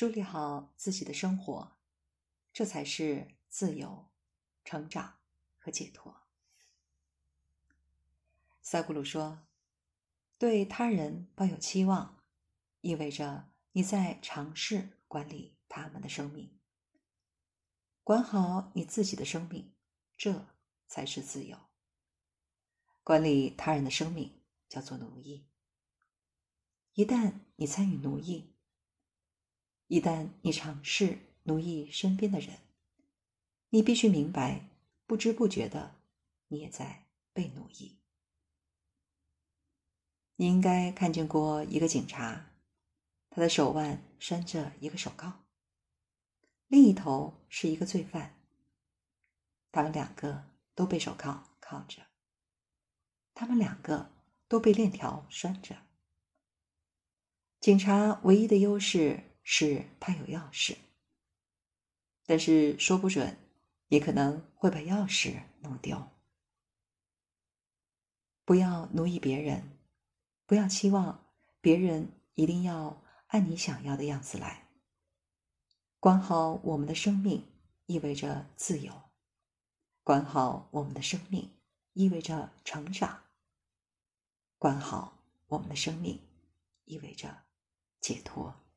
梳理好自己的生活，这才是自由、成长和解脱。塞古鲁说：“对他人抱有期望，意味着你在尝试管理他们的生命。管好你自己的生命，这才是自由。管理他人的生命叫做奴役。一旦你参与奴役，一旦你尝试奴役身边的人，你必须明白，不知不觉的，你也在被奴役。你应该看见过一个警察，他的手腕拴着一个手铐，另一头是一个罪犯。他们两个都被手铐铐着，他们两个都被链条拴着。警察唯一的优势。是他有钥匙，但是说不准，也可能会把钥匙弄丢。不要奴役别人，不要期望别人一定要按你想要的样子来。管好我们的生命意味着自由，管好我们的生命意味着成长，管好我们的生命意味着解脱。